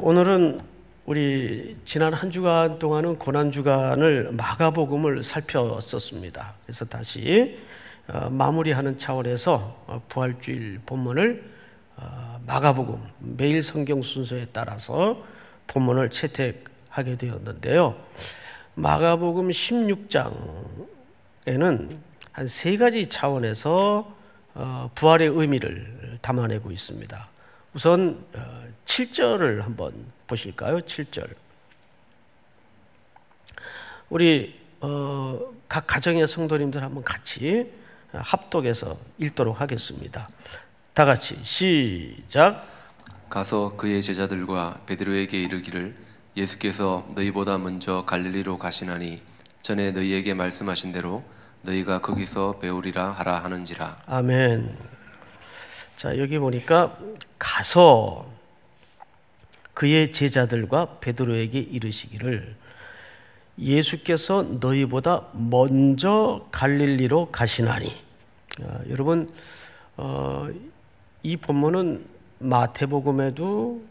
오늘은 우리 지난 한 주간 동안은 고난 주간을 마가복음을 살펴었습니다 그래서 다시 어, 마무리하는 차원에서 어, 부활주일 본문을 어, 마가복음 매일 성경 순서에 따라서 본문을 채택하게 되었는데요. 마가복음 16장에는 한 세 가지 차원에서 부활의 의미를 담아내고 있습니다. 우선 7절을 어, 한번 보실까요? 7절. 우리 어, 각 가정의 성도님들 한번 같이 어, 합독해서 읽도록 하겠습니다. 다 같이 시작. 가서 그의 제자들과 베드로에게 이르기를 예수께서 너희보다 먼저 갈릴리로 가시나니 전에 너희에게 말씀하신 대로 너희가 거기서 배우리라 하라 하는지라. 아멘. 자, 여기 보니까 가서 그의 제자들과 베드로에게 이르시기를 예수께서 너희보다 먼저 갈릴리로 가시나니. 아, 여러분, 어, 이 본문은 마태복음에도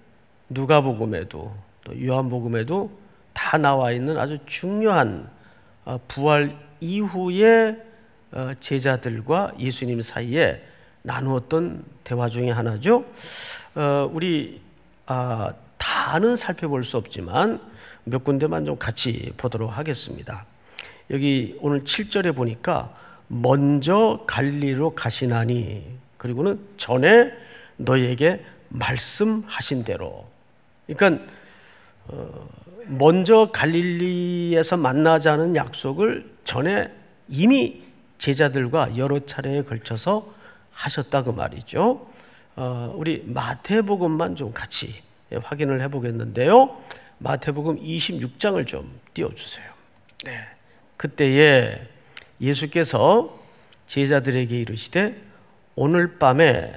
누가복음에도 또 요한복음에도 다 나와 있는 아주 중요한 어, 부활 이후의 어, 제자들과 예수님 사이에 나누었던 대화 중에 하나죠. 어, 우리 아, 다는 살펴볼 수 없지만 몇 군데만 좀 같이 보도록 하겠습니다. 여기 오늘 7절에 보니까 먼저 갈리로 가시나니 그리고는 전에 너에게 말씀하신 대로 그러니까 어, 먼저 갈릴리에서 만나자는 약속을 전에 이미 제자들과 여러 차례에 걸쳐서 하셨다고 그 말이죠. 어, 우리 마태복음만 좀 같이 예, 확인을 해보겠는데요. 마태복음 26장을 좀 띄워주세요. 네. 그때에 예수께서 제자들에게 이르시되 오늘 밤에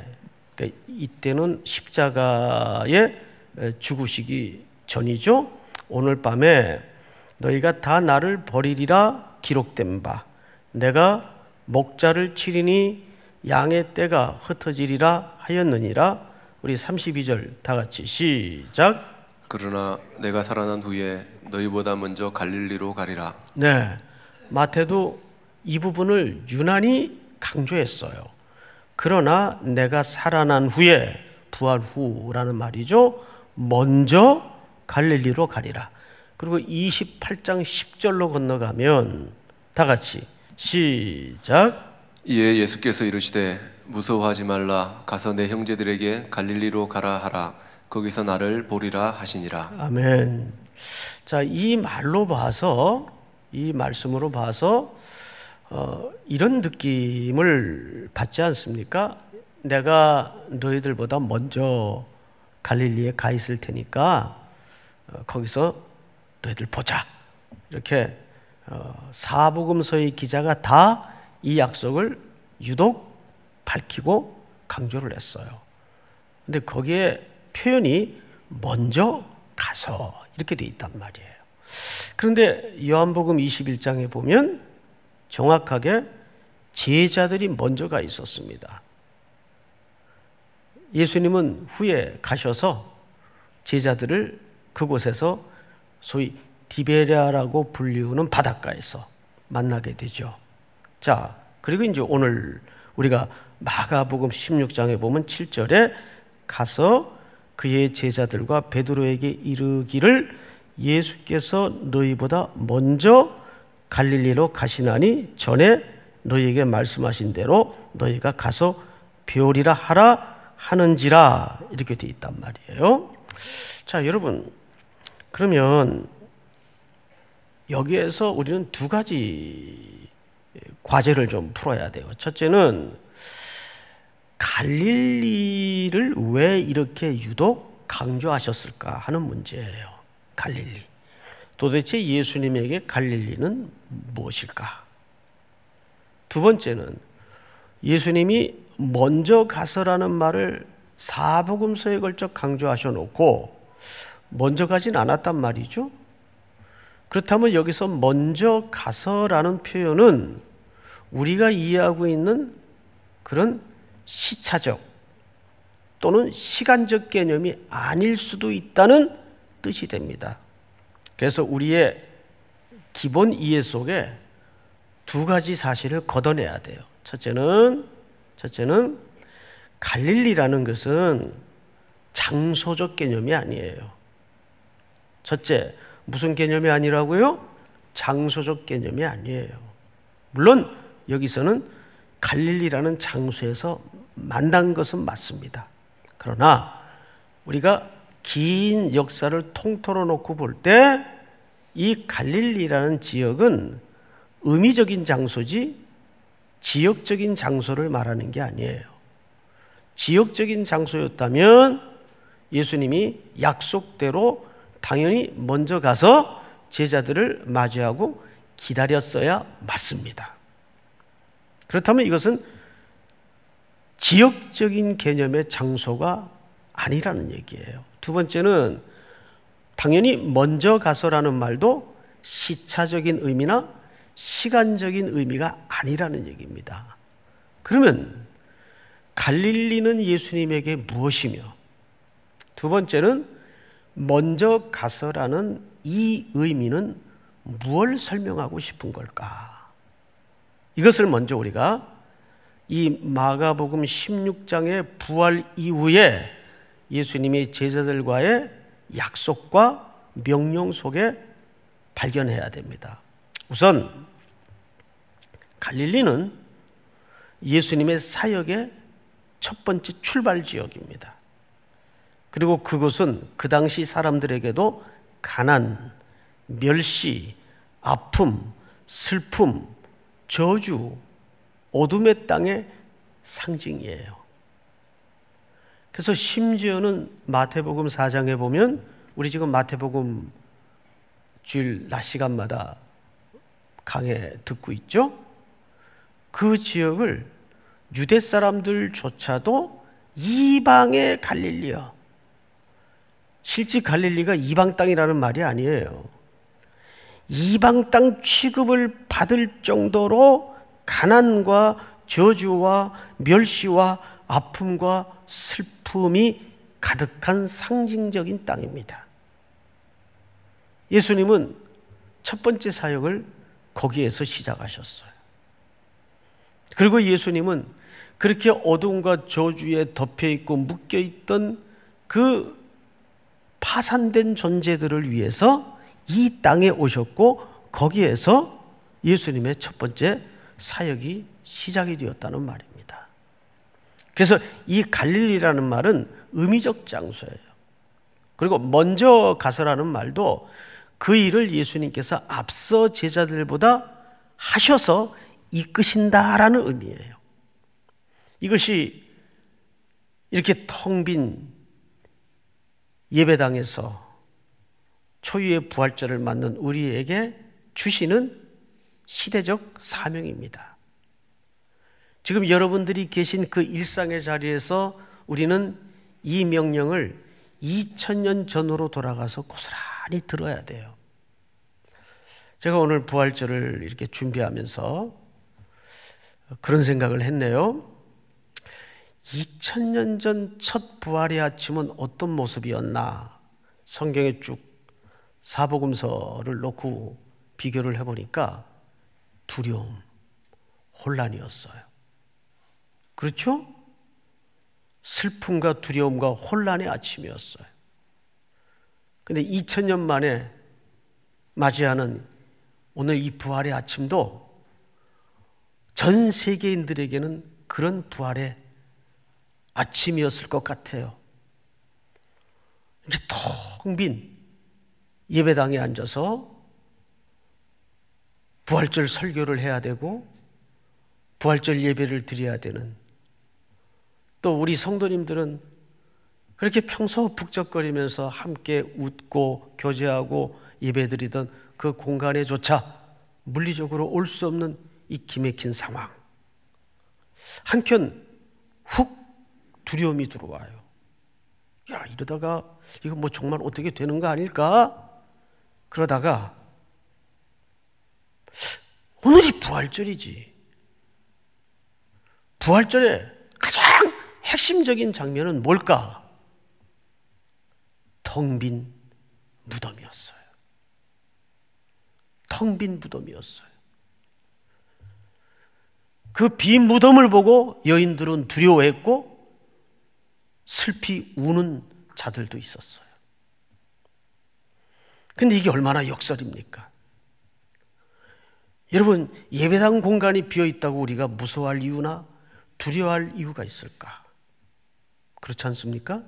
그러니까 이때는 십자가에 죽으시기 전이죠. 오늘 밤에 너희가 다 나를 버리리라 기록된 바 내가 목자를 치리니 양의 때가 흩어지리라 하였느니라 우리 32절 다 같이 시작 그러나 내가 살아난 후에 너희보다 먼저 갈릴리로 가리라. 네. 마태도 이 부분을 유난히 강조했어요. 그러나 내가 살아난 후에 부활 후라는 말이죠. 먼저 갈릴리로 가리라. 그리고 28장 10절로 건너가면 다 같이 시작 이에 예수께서 이르시되 무서워하지 말라 가서 내 형제들에게 갈릴리로 가라 하라 거기서 나를 보리라 하시니라. 아멘. 자, 이 말로 봐서 이 말씀으로 봐서 어, 이런 느낌을 받지 않습니까? 내가 너희들보다 먼저 갈릴리에 가 있을 테니까 어, 거기서 너희들 보자. 이렇게 어, 사복음서의 기자가 다이 약속을 유독 밝히고 강조를 했어요. 근데 거기에 표현이 먼저 가서 이렇게 돼 있단 말이에요. 그런데 요한복음 21장에 보면 정확하게 제자들이 먼저 가 있었습니다. 예수님은 후에 가셔서 제자들을 그곳에서 소위 디베리아라고 불리우는 바닷가에서 만나게 되죠. 자, 그리고 이제 오늘 우리가 마가복음 16장에 보면 7절에 가서 그의 제자들과 베드로에게 이르기를 예수께서 너희보다 먼저 갈릴리로 가시나니 전에 너희에게 말씀하신 대로 너희가 가서 배우리라 하라 하는지라 이렇게 돼 있단 말이에요. 자, 여러분. 그러면 여기에서 우리는 두 가지 과제를 좀 풀어야 돼요. 첫째는 갈릴리를 왜 이렇게 유독 강조하셨을까 하는 문제예요. 갈릴리. 도대체 예수님에게 갈릴리는 무엇일까? 두 번째는 예수님이 먼저 가서라는 말을 사복음서에 걸쳐 강조하셔 놓고 먼저 가진 않았단 말이죠. 그렇다면 여기서 먼저 가서라는 표현은 우리가 이해하고 있는 그런 시차적 또는 시간적 개념이 아닐 수도 있다는 뜻이 됩니다. 그래서 우리의 기본 이해 속에 두 가지 사실을 걷어내야 돼요. 첫째는 첫째는 갈릴리라는 것은 장소적 개념이 아니에요. 첫째, 무슨 개념이 아니라고요? 장소적 개념이 아니에요. 물론 여기서는 갈릴리라는 장소에서 만난 것은 맞습니다. 그러나 우리가 긴 역사를 통틀어 놓고 볼 때 이 갈릴리라는 지역은 의미적인 장소지 지역적인 장소를 말하는 게 아니에요. 지역적인 장소였다면 예수님이 약속대로 당연히 먼저 가서 제자들을 맞이하고 기다렸어야 맞습니다. 그렇다면 이것은 지역적인 개념의 장소가 아니라는 얘기예요. 두 번째는 당연히 먼저 가서라는 말도 시차적인 의미나 시간적인 의미가 아니라는 얘기입니다. 그러면 갈릴리는 예수님에게 무엇이며 두 번째는 먼저 가서라는 이 의미는 무엇을 설명하고 싶은 걸까? 이것을 먼저 우리가 이 마가복음 16장의 부활 이후에 예수님이 제자들과의 약속과 명령 속에 발견해야 됩니다. 우선 갈릴리는 예수님의 사역의 첫 번째 출발 지역입니다. 그리고 그곳은 그 당시 사람들에게도 가난, 멸시, 아픔, 슬픔, 저주, 어둠의 땅의 상징이에요. 그래서 심지어는 마태복음 4장에 보면 우리 지금 마태복음 주일 낮 시간마다 강해 듣고 있죠? 그 지역을 유대 사람들조차도 이방의 갈릴리요. 실제 갈릴리가 이방 땅이라는 말이 아니에요. 이방 땅 취급을 받을 정도로 가난과 저주와 멸시와 아픔과 슬픔이 가득한 상징적인 땅입니다. 예수님은 첫 번째 사역을 거기에서 시작하셨어요. 그리고 예수님은 그렇게 어둠과 저주에 덮여 있고 묶여 있던 그 파산된 존재들을 위해서 이 땅에 오셨고 거기에서 예수님의 첫 번째 사역이 시작이 되었다는 말입니다. 그래서 이 갈릴리라는 말은 의미적 장소예요. 그리고 먼저 가서라는 말도 그 일을 예수님께서 앞서 제자들보다 하셔서 이끄신다라는 의미예요. 이것이 이렇게 텅 빈 예배당에서 초유의 부활절을 맞는 우리에게 주시는 시대적 사명입니다. 지금 여러분들이 계신 그 일상의 자리에서 우리는 이 명령을 2000년 전으로 돌아가서 고스란히 들어야 돼요. 제가 오늘 부활절을 이렇게 준비하면서 그런 생각을 했네요. 2000년 전 첫 부활의 아침은 어떤 모습이었나? 성경에 쭉 사복음서를 놓고 비교를 해보니까 두려움, 혼란이었어요. 그렇죠? 슬픔과 두려움과 혼란의 아침이었어요. 근데 2 0년 만에 맞이하는 오늘 이 부활의 아침도 전 세계인들에게는 그런 부활의 아침이었을 것 같아요. 이렇텅빈 예배당에 앉아서 부활절 설교를 해야 되고 부활절 예배를 드려야 되는 또 우리 성도님들은 그렇게 평소 북적거리면서 함께 웃고 교제하고 예배드리던 그 공간에조차 물리적으로 올 수 없는 이 기맥힌 상황. 한켠 훅 두려움이 들어와요. 야, 이러다가 이거 뭐 정말 어떻게 되는 거 아닐까? 그러다가 오늘이 부활절이지. 부활절의 가장 핵심적인 장면은 뭘까? 텅 빈 무덤이었어요. 텅 빈 무덤이었어요. 그 빈 무덤을 보고 여인들은 두려워했고 슬피 우는 자들도 있었어요. 근데 이게 얼마나 역설입니까? 여러분, 예배당 공간이 비어 있다고 우리가 무서워할 이유나 두려워할 이유가 있을까? 그렇지 않습니까?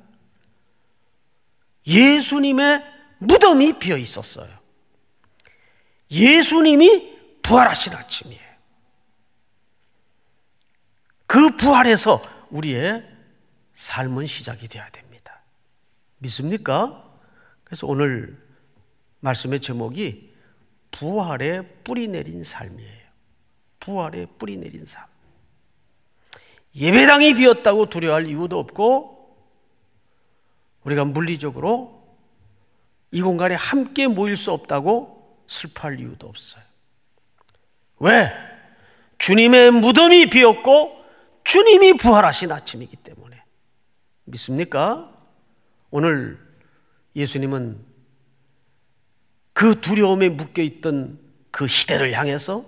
예수님의 무덤이 비어 있었어요. 예수님이 부활하신 아침이에요. 그 부활에서 우리의 삶은 시작이 되어야 됩니다. 믿습니까? 그래서 오늘 말씀의 제목이 부활에 뿌리 내린 삶이에요. 부활에 뿌리 내린 삶. 예배당이 비었다고 두려워할 이유도 없고 우리가 물리적으로 이 공간에 함께 모일 수 없다고 슬퍼할 이유도 없어요. 왜? 주님의 무덤이 비었고 주님이 부활하신 아침이기 때문에. 믿습니까? 오늘 예수님은 그 두려움에 묶여 있던 그 시대를 향해서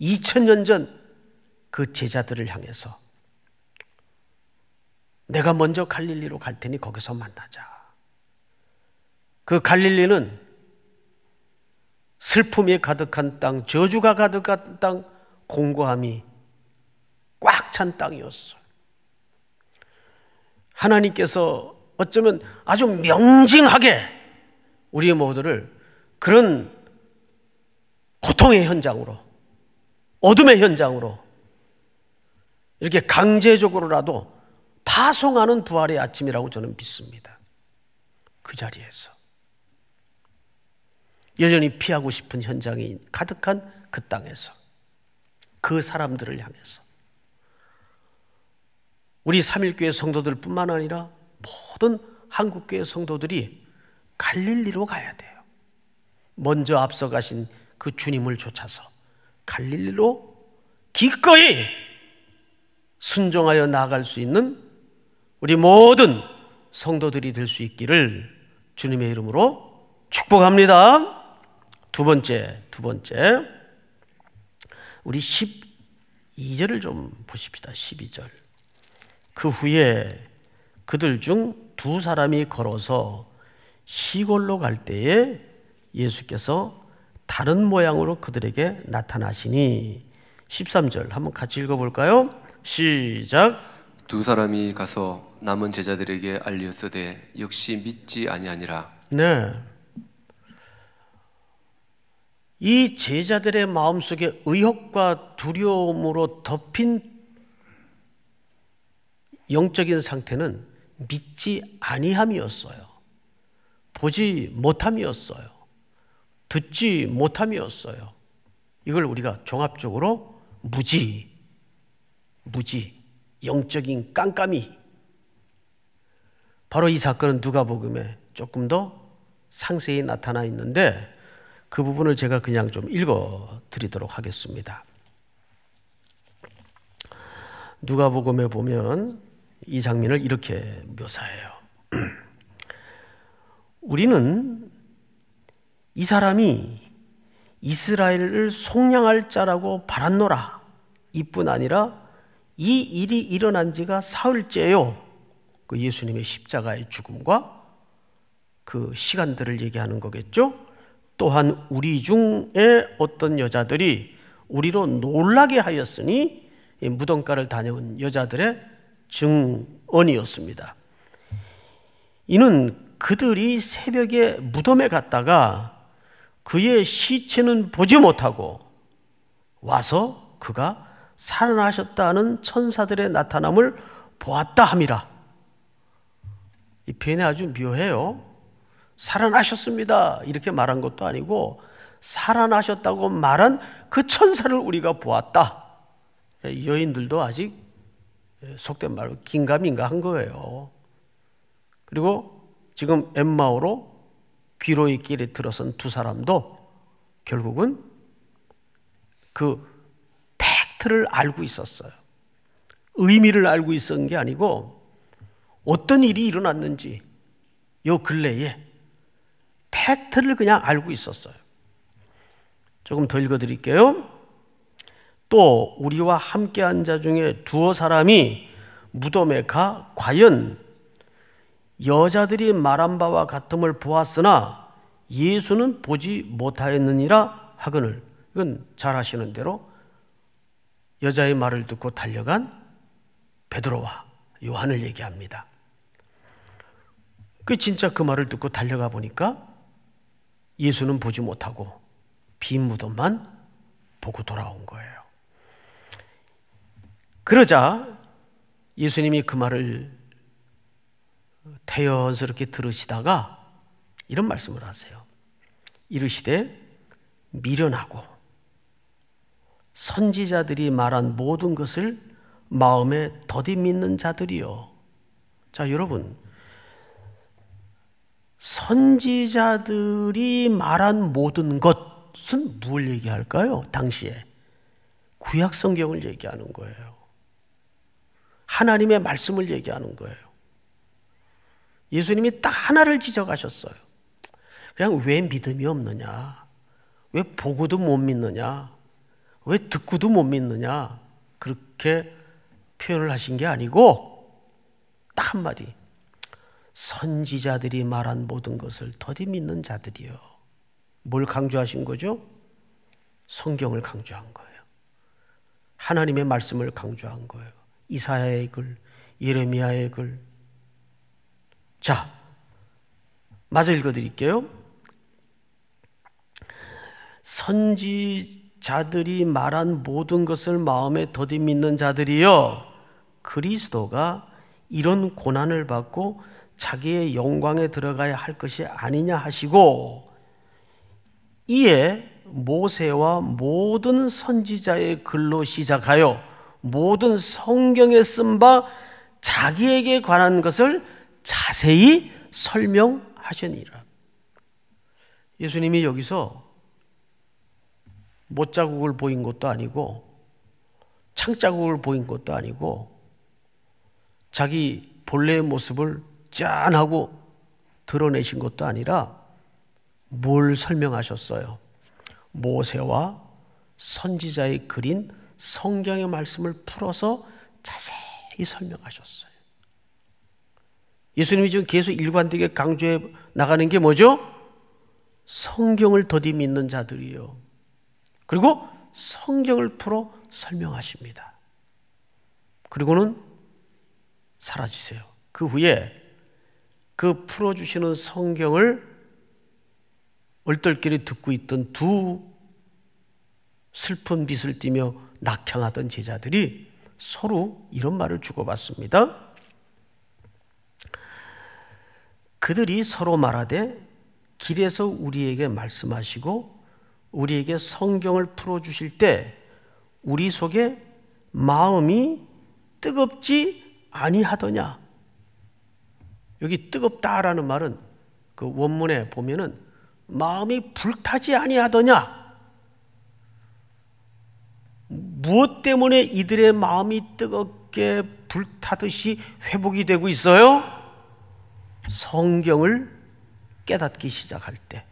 2000년 전 그 제자들을 향해서 내가 먼저 갈릴리로 갈 테니 거기서 만나자. 그 갈릴리는 슬픔이 가득한 땅, 저주가 가득한 땅, 공고함이 꽉 찬 땅이었어요. 하나님께서 어쩌면 아주 명징하게 우리 모두를 그런 고통의 현장으로, 어둠의 현장으로 이렇게 강제적으로라도 파송하는 부활의 아침이라고 저는 믿습니다. 그 자리에서. 여전히 피하고 싶은 현장이 가득한 그 땅에서. 그 사람들을 향해서. 우리 3일교회 성도들 뿐만 아니라 모든 한국교회 성도들이 갈릴리로 가야 돼요. 먼저 앞서가신 그 주님을 쫓아서 갈릴리로 기꺼이 순종하여 나아갈 수 있는 우리 모든 성도들이 될 수 있기를 주님의 이름으로 축복합니다. 두 번째, 두 번째. 우리 12절을 좀 보십시다. 12절. 그 후에 그들 중 두 사람이 걸어서 시골로 갈 때에 예수께서 다른 모양으로 그들에게 나타나시니 13절 한번 같이 읽어볼까요? 시작 두 사람이 가서 남은 제자들에게 알리었으되 역시 믿지 아니하니라 네. 이 제자들의 마음속에 의혹과 두려움으로 덮인 영적인 상태는 믿지 아니함이었어요. 보지 못함이었어요. 듣지 못함이었어요. 이걸 우리가 종합적으로 무지, 무지, 영적인 깜깜이. 바로 이 사건은 누가복음에 조금 더 상세히 나타나 있는데 그 부분을 제가 그냥 좀 읽어 드리도록 하겠습니다. 누가복음에 보면 이 장면을 이렇게 묘사해요. 우리는 이 사람이 이스라엘을 속량할 자라고 바란노라. 이뿐 아니라 이 일이 일어난 지가 사흘째요. 그 예수님의 십자가의 죽음과 그 시간들을 얘기하는 거겠죠. 또한 우리 중에 어떤 여자들이 우리로 놀라게 하였으니 무덤가를 다녀온 여자들의 증언이었습니다. 이는 그들이 새벽에 무덤에 갔다가 그의 시체는 보지 못하고 와서 그가 살아나셨다는 천사들의 나타남을 보았다 함이라. 이 표현이 아주 묘해요. 살아나셨습니다. 이렇게 말한 것도 아니고 살아나셨다고 말한 그 천사를 우리가 보았다. 여인들도 아직 속된 말로 긴가민가 한 거예요. 그리고 지금 엠마오로 귀로의 길에 들어선 두 사람도 결국은 그 팩트를 알고 있었어요. 의미를 알고 있었던 게 아니고 어떤 일이 일어났는지 요 근래에 팩트를 그냥 알고 있었어요. 조금 더 읽어 드릴게요. 또 우리와 함께한 자 중에 두어 사람이 무덤에 가 과연 여자들이 말한 바와 같음을 보았으나 예수는 보지 못하였느니라 하거늘 이건 잘 아시는 대로 여자의 말을 듣고 달려간 베드로와 요한을 얘기합니다. 그 진짜 그 말을 듣고 달려가 보니까 예수는 보지 못하고 빈 무덤만 보고 돌아온 거예요. 그러자 예수님이 그 말을 태연스럽게 들으시다가 이런 말씀을 하세요. 이르시되 미련하고 선지자들이 말한 모든 것을 마음에 더디 믿는 자들이요. 자, 여러분. 선지자들이 말한 모든 것은 뭘 얘기할까요? 당시에. 구약 성경을 얘기하는 거예요. 하나님의 말씀을 얘기하는 거예요. 예수님이 딱 하나를 지적하셨어요. 그냥 왜 믿음이 없느냐? 왜 보고도 못 믿느냐? 왜 듣고도 못 믿느냐? 그렇게 표현을 하신 게 아니고 딱 한마디. 선지자들이 말한 모든 것을 더디 믿는 자들이요. 뭘 강조하신 거죠? 성경을 강조한 거예요. 하나님의 말씀을 강조한 거예요. 이사야의 글, 예레미야의 글, 자, 마저 읽어드릴게요. 선지자들이 말한 모든 것을 마음에 더디 믿는 자들이요. 그리스도가 이런 고난을 받고 자기의 영광에 들어가야 할 것이 아니냐 하시고, 이에 모세와 모든 선지자의 글로 시작하여 모든 성경에 쓴 바 자기에게 관한 것을 자세히 설명하시니라. 예수님이 여기서 못 자국을 보인 것도 아니고 창 자국을 보인 것도 아니고 자기 본래의 모습을 짠하고 드러내신 것도 아니라 뭘 설명하셨어요? 모세와 선지자의 그린 성경의 말씀을 풀어서 자세히 설명하셨어요. 예수님이 지금 계속 일관되게 강조해 나가는 게 뭐죠? 성경을 더디 믿는 자들이요. 그리고 성경을 풀어 설명하십니다. 그리고는 사라지세요. 그 후에 그 풀어주시는 성경을 얼떨결에 듣고 있던 두 슬픈 빛을 띠며 낙향하던 제자들이 서로 이런 말을 주고받습니다. 그들이 서로 말하되 길에서 우리에게 말씀하시고 우리에게 성경을 풀어 주실 때 우리 속에 마음이 뜨겁지 아니하더냐. 여기 뜨겁다라는 말은 그 원문에 보면은 마음이 불타지 아니하더냐. 무엇 때문에 이들의 마음이 뜨겁게 불타듯이 회복이 되고 있어요? 성경을 깨닫기 시작할 때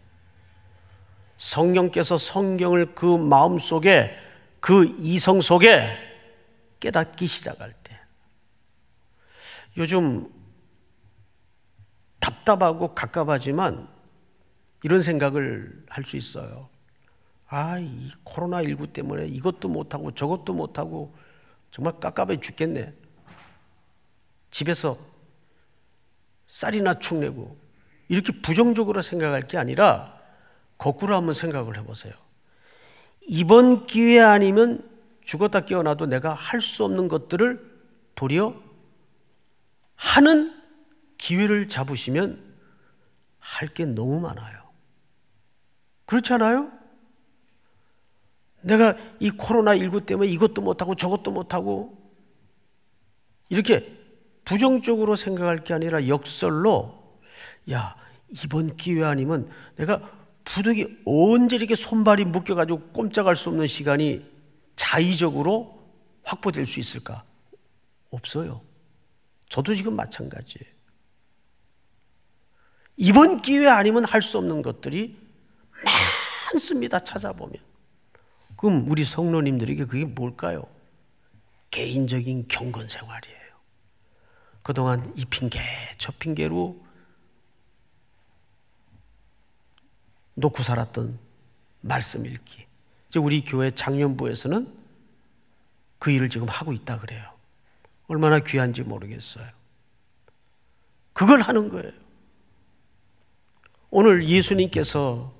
성령께서 성경을 그 마음 속에 그 이성 속에 깨닫기 시작할 때 요즘 답답하고 갑갑하지만 이런 생각을 할 수 있어요. 아, 이 코로나19 때문에 이것도 못하고 저것도 못하고 정말 깝깝해 죽겠네. 집에서 쌀이나 축내고 이렇게 부정적으로 생각할 게 아니라 거꾸로 한번 생각을 해보세요. 이번 기회 아니면 죽었다 깨어나도 내가 할 수 없는 것들을 도리어 하는 기회를 잡으시면 할 게 너무 많아요. 그렇지 않아요? 내가 이 코로나19 때문에 이것도 못하고 저것도 못하고 이렇게 부정적으로 생각할 게 아니라 역설로 야 이번 기회 아니면 내가 부득이 언제 이렇게 손발이 묶여가지고 꼼짝할 수 없는 시간이 자의적으로 확보될 수 있을까? 없어요. 저도 지금 마찬가지예요. 이번 기회 아니면 할 수 없는 것들이 많습니다. 찾아보면. 그럼 우리 성로님들에게 그게 뭘까요? 개인적인 경건 생활이에요. 그동안 이 핑계 저 핑계로 놓고 살았던 말씀 읽기. 이제 우리 교회 장년부에서는그 일을 지금 하고 있다 그래요. 얼마나 귀한지 모르겠어요. 그걸 하는 거예요. 오늘 예수님께서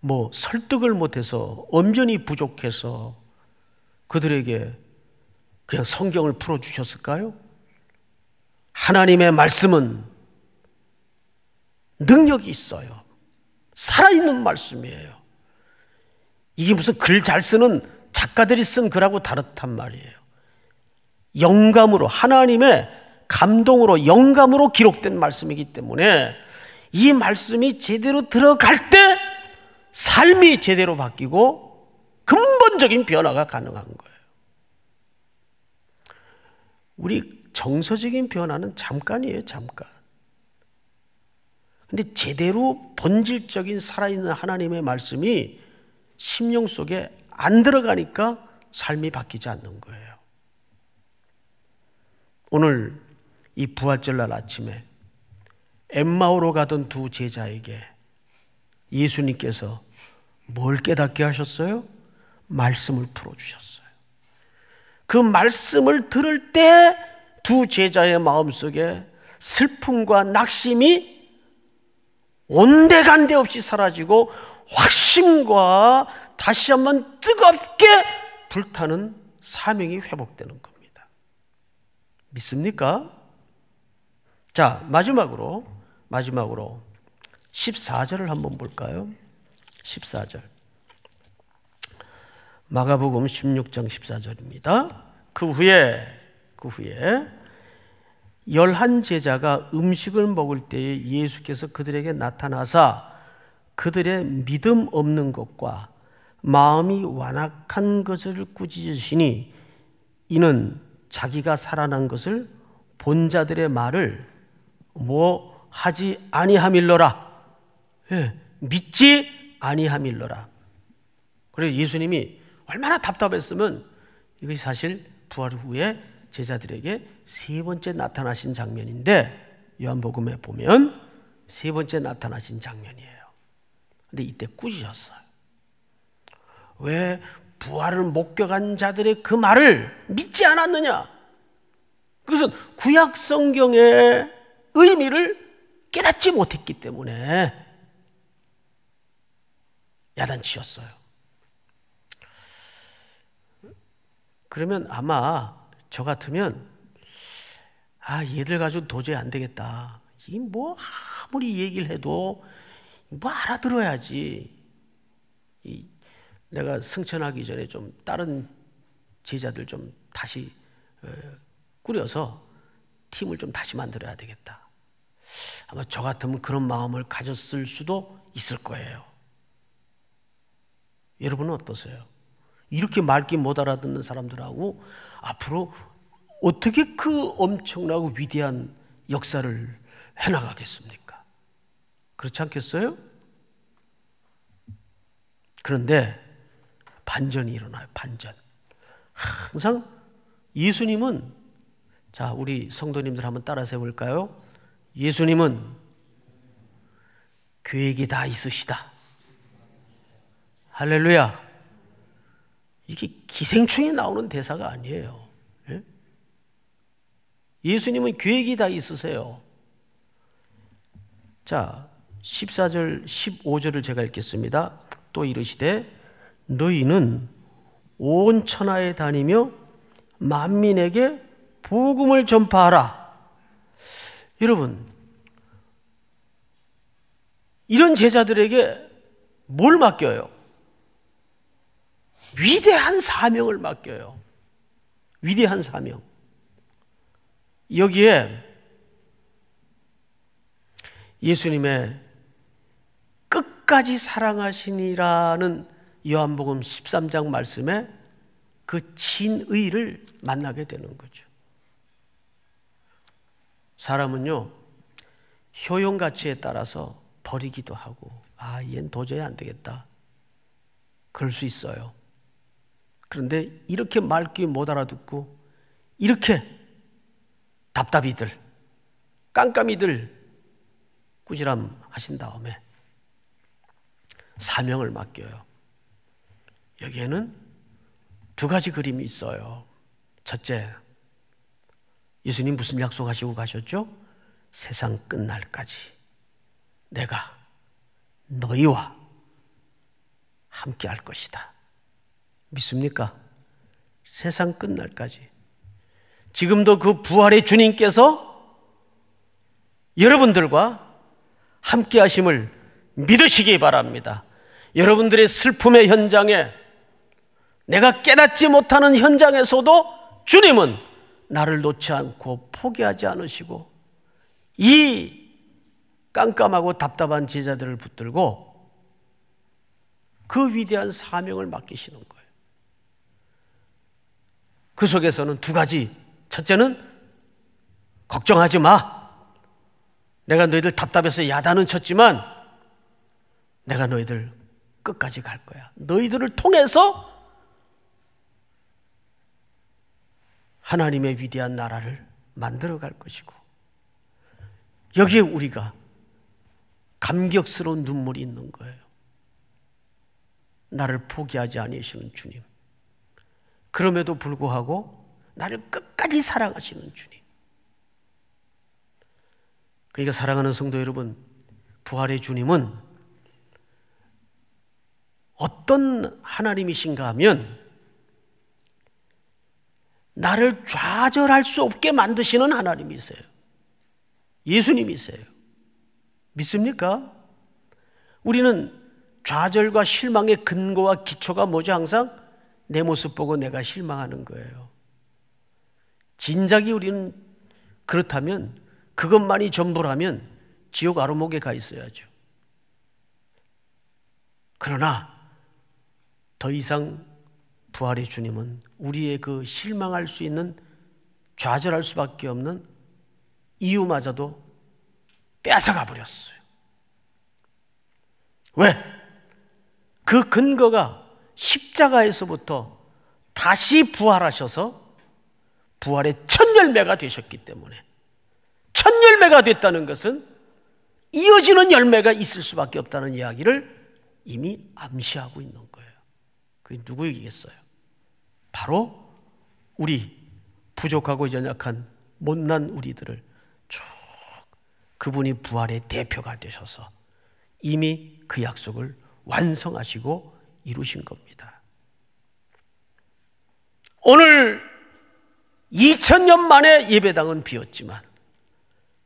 뭐 설득을 못해서 엄연히 부족해서 그들에게 그냥 성경을 풀어주셨을까요? 하나님의 말씀은 능력이 있어요. 살아있는 말씀이에요. 이게 무슨 글 잘 쓰는 작가들이 쓴 글하고 다르단 말이에요. 영감으로, 하나님의 감동으로, 영감으로 기록된 말씀이기 때문에 이 말씀이 제대로 들어갈 때 삶이 제대로 바뀌고 근본적인 변화가 가능한 거예요. 우리 정서적인 변화는 잠깐이에요, 잠깐. 근데 제대로 본질적인 살아있는 하나님의 말씀이 심령 속에 안 들어가니까 삶이 바뀌지 않는 거예요. 오늘 이 부활절날 아침에 엠마오로 가던 두 제자에게 예수님께서 뭘 깨닫게 하셨어요? 말씀을 풀어주셨어요. 그 말씀을 들을 때두 제자의 마음속에 슬픔과 낙심이 온데간데 없이 사라지고 확신과 다시 한번 뜨겁게 불타는 사명이 회복되는 겁니다. 믿습니까? 자, 마지막으로, 마지막으로 14절을 한번 볼까요? 14절. 마가복음 16장 14절입니다. 그 후에 그 후에 열한 제자가 음식을 먹을 때에 예수께서 그들에게 나타나사 그들의 믿음 없는 것과 마음이 완악한 것을 꾸짖으시니 이는 자기가 살아난 것을 본 자들의 말을 뭐 하지 아니하밀러라 예, 믿지 아니하밀러라 그래서 예수님이 얼마나 답답했으면 이것이 사실 부활 후에 제자들에게 세 번째 나타나신 장면인데 요한복음에 보면 세 번째 나타나신 장면이에요. 근데 이때 꾸짖었어요. 왜 부활을 목격한 자들의 그 말을 믿지 않았느냐? 그것은 구약 성경의 의미를 깨닫지 못했기 때문에 야단치였어요. 그러면 아마 저 같으면 아 얘들 가지고 도저히 안 되겠다. 이 뭐 아무리 얘기를 해도 뭐 알아들어야지. 이 내가 승천하기 전에 좀 다른 제자들 좀 다시 어, 꾸려서 팀을 좀 다시 만들어야 되겠다. 아마 저 같으면 그런 마음을 가졌을 수도 있을 거예요. 여러분은 어떠세요? 이렇게 맑게 못 알아듣는 사람들하고 앞으로 어떻게 그 엄청나고 위대한 역사를 해나가겠습니까? 그렇지 않겠어요? 그런데 반전이 일어나요, 반전. 항상 예수님은, 자, 우리 성도님들 한번 따라서 볼까요 예수님은 계획이 다 있으시다. 할렐루야. 이게 기생충이 나오는 대사가 아니에요. 예? 예수님은 계획이 다 있으세요. 자, 14절, 15절을 제가 읽겠습니다. 또 이르시되 너희는 온 천하에 다니며 만민에게 복음을 전파하라. 여러분, 이런 제자들에게 뭘 맡겨요? 위대한 사명을 맡겨요. 위대한 사명. 여기에 예수님의 끝까지 사랑하시니라는 요한복음 13장 말씀에 그 진의를 만나게 되는 거죠. 사람은요, 효용 가치에 따라서 버리기도 하고, 아, 얘 도저히 안 되겠다. 그럴 수 있어요. 그런데 이렇게 말귀 못 알아듣고 이렇게 답답이들, 깜깜이들 꾸지람 하신 다음에 사명을 맡겨요. 여기에는 두 가지 그림이 있어요. 첫째, 예수님 무슨 약속하시고 가셨죠? 세상 끝날까지 내가 너희와 함께 할 것이다. 믿습니까? 세상 끝날까지. 지금도 그 부활의 주님께서 여러분들과 함께 하심을 믿으시기 바랍니다. 여러분들의 슬픔의 현장에 내가 깨닫지 못하는 현장에서도 주님은 나를 놓지 않고 포기하지 않으시고 이 깜깜하고 답답한 제자들을 붙들고 그 위대한 사명을 맡기시는 거예요. 그 속에서는 두 가지. 첫째는 걱정하지 마. 내가 너희들 답답해서 야단은 쳤지만 내가 너희들 끝까지 갈 거야. 너희들을 통해서 하나님의 위대한 나라를 만들어 갈 것이고 여기에 우리가 감격스러운 눈물이 있는 거예요. 나를 포기하지 아니시는 주님. 그럼에도 불구하고 나를 끝까지 사랑하시는 주님. 그러니까 사랑하는 성도 여러분, 부활의 주님은 어떤 하나님이신가 하면 나를 좌절할 수 없게 만드시는 하나님이세요. 예수님이세요. 믿습니까? 우리는 좌절과 실망의 근거와 기초가 뭐죠, 항상? 내 모습 보고 내가 실망하는 거예요. 진작에 우리는 그렇다면 그것만이 전부라면 지옥 아로목에 가 있어야죠. 그러나 더 이상 부활의 주님은 우리의 그 실망할 수 있는 좌절할 수밖에 없는 이유마저도 뺏어가 버렸어요. 왜? 그 근거가 십자가에서부터 다시 부활하셔서 부활의 첫 열매가 되셨기 때문에 첫 열매가 됐다는 것은 이어지는 열매가 있을 수밖에 없다는 이야기를 이미 암시하고 있는 거예요. 그게 누구이겠어요? 바로 우리 부족하고 연약한 못난 우리들을 쭉 그분이 부활의 대표가 되셔서 이미 그 약속을 완성하시고 이루신 겁니다. 오늘 2000년 만에 예배당은 비었지만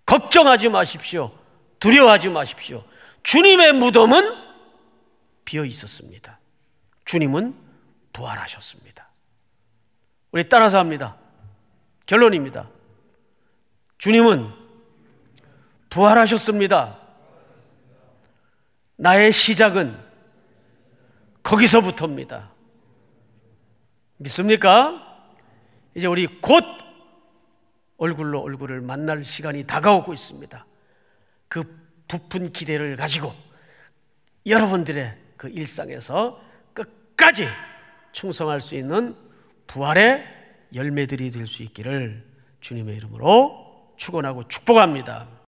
걱정하지 마십시오. 두려워하지 마십시오. 주님의 무덤은 비어 있었습니다. 주님은 부활하셨습니다. 우리 따라서 합니다. 결론입니다. 주님은 부활하셨습니다. 나의 시작은 거기서부터입니다. 믿습니까? 이제 우리 곧 얼굴로 얼굴을 만날 시간이 다가오고 있습니다. 그 부푼 기대를 가지고 여러분들의 그 일상에서 끝까지 충성할 수 있는 부활의 열매들이 될 수 있기를 주님의 이름으로 축원하고 축복합니다.